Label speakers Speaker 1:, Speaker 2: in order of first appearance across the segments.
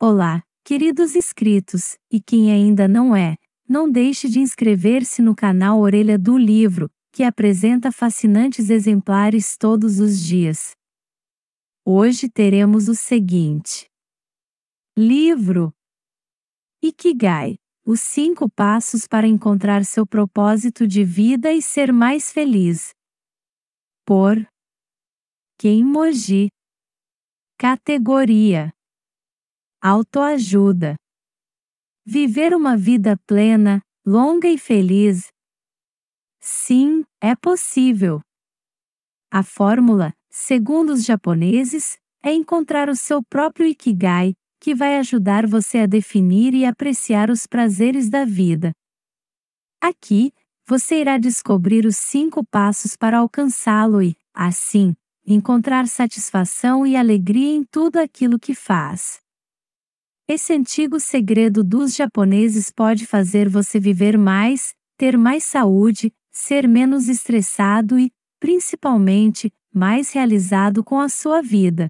Speaker 1: Olá, queridos inscritos, e quem ainda não é, não deixe de inscrever-se no canal Orelha do Livro, que apresenta fascinantes exemplares todos os dias. Hoje teremos o seguinte: Livro Ikigai Os cinco passos para encontrar seu propósito de vida e ser mais feliz. Por Kenmoji Categoria Autoajuda. Viver uma vida plena, longa e feliz. Sim, é possível. A fórmula, segundo os japoneses, é encontrar o seu próprio ikigai, que vai ajudar você a definir e apreciar os prazeres da vida. Aqui, você irá descobrir os cinco passos para alcançá-lo e, assim, encontrar satisfação e alegria em tudo aquilo que faz. Esse antigo segredo dos japoneses pode fazer você viver mais, ter mais saúde, ser menos estressado e, principalmente, mais realizado com a sua vida.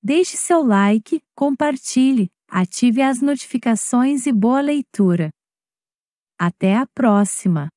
Speaker 1: Deixe seu like, compartilhe, ative as notificações e boa leitura. Até a próxima!